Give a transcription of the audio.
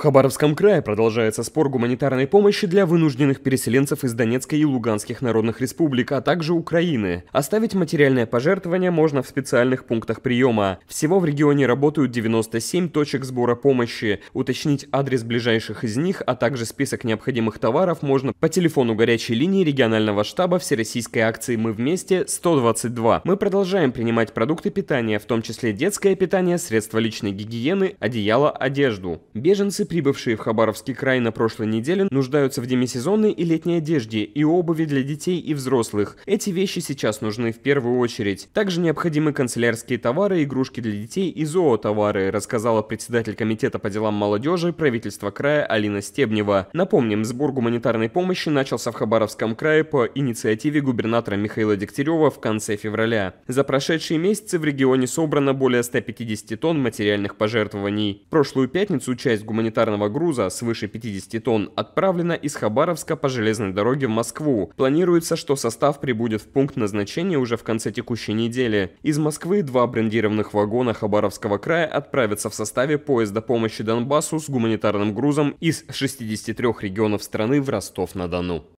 Хабаровском крае продолжается спор гуманитарной помощи для вынужденных переселенцев из Донецкой и Луганских народных республик, а также Украины. Оставить материальное пожертвование можно в специальных пунктах приема. Всего в регионе работают 97 точек сбора помощи. Уточнить адрес ближайших из них, а также список необходимых товаров можно по телефону горячей линии регионального штаба всероссийской акции «Мы вместе» 122. Мы продолжаем принимать продукты питания, в том числе детское питание, средства личной гигиены, одеяло, одежду. Беженцы прибывшие в Хабаровский край на прошлой неделе, нуждаются в демисезонной и летней одежде и обуви для детей и взрослых. Эти вещи сейчас нужны в первую очередь. Также необходимы канцелярские товары, игрушки для детей и зоотовары, рассказала председатель комитета по делам молодежи правительства края Алина Стебнева. Напомним, сбор гуманитарной помощи начался в Хабаровском крае по инициативе губернатора Михаила Дегтярева в конце февраля. За прошедшие месяцы в регионе собрано более 150 тонн материальных пожертвований. прошлую пятницу часть гуманитарной гуманитарного груза свыше 50 тонн отправлена из Хабаровска по железной дороге в Москву. Планируется, что состав прибудет в пункт назначения уже в конце текущей недели. Из Москвы два брендированных вагона Хабаровского края отправятся в составе поезда помощи Донбассу с гуманитарным грузом из 63 регионов страны в Ростов-на-Дону.